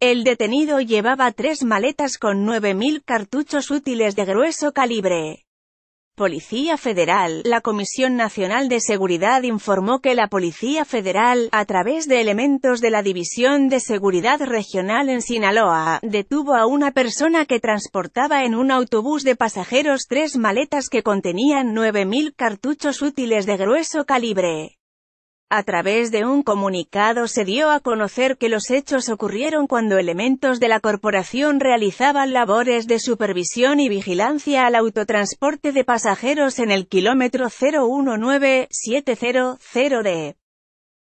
El detenido llevaba tres maletas con 9.000 cartuchos útiles de grueso calibre. Policía Federal, la Comisión Nacional de Seguridad informó que la Policía Federal, a través de elementos de la División de Seguridad Regional en Sinaloa, detuvo a una persona que transportaba en un autobús de pasajeros tres maletas que contenían 9.000 cartuchos útiles de grueso calibre. A través de un comunicado se dio a conocer que los hechos ocurrieron cuando elementos de la corporación realizaban labores de supervisión y vigilancia al autotransporte de pasajeros en el kilómetro 019-700 de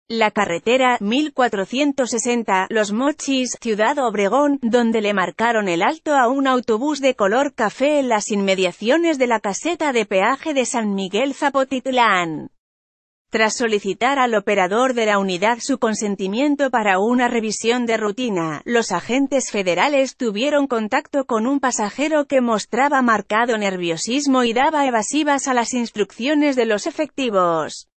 la carretera 1460 Los Mochis, Ciudad Obregón, donde le marcaron el alto a un autobús de color café en las inmediaciones de la caseta de peaje de San Miguel Zapotitlán tras solicitar al operador de la unidad su consentimiento para una revisión de rutina, los agentes federales tuvieron contacto con un pasajero que mostraba marcado nerviosismo y daba evasivas a las instrucciones de los efectivos.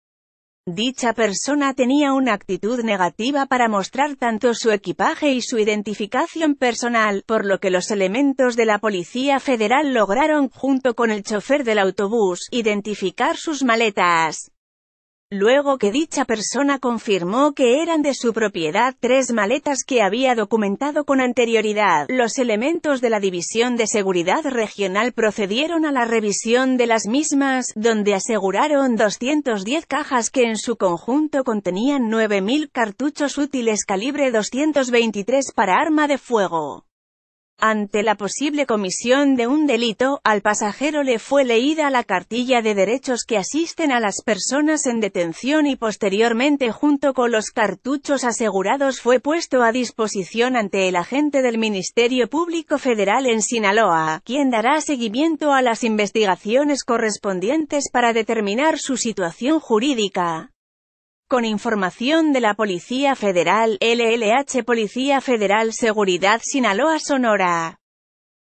Dicha persona tenía una actitud negativa para mostrar tanto su equipaje y su identificación personal, por lo que los elementos de la Policía Federal lograron, junto con el chofer del autobús, identificar sus maletas luego que dicha persona confirmó que eran de su propiedad tres maletas que había documentado con anterioridad. Los elementos de la División de Seguridad Regional procedieron a la revisión de las mismas, donde aseguraron 210 cajas que en su conjunto contenían 9.000 cartuchos útiles calibre 223 para arma de fuego. Ante la posible comisión de un delito, al pasajero le fue leída la cartilla de derechos que asisten a las personas en detención y posteriormente junto con los cartuchos asegurados fue puesto a disposición ante el agente del Ministerio Público Federal en Sinaloa, quien dará seguimiento a las investigaciones correspondientes para determinar su situación jurídica. Con información de la Policía Federal, LLH Policía Federal Seguridad Sinaloa Sonora.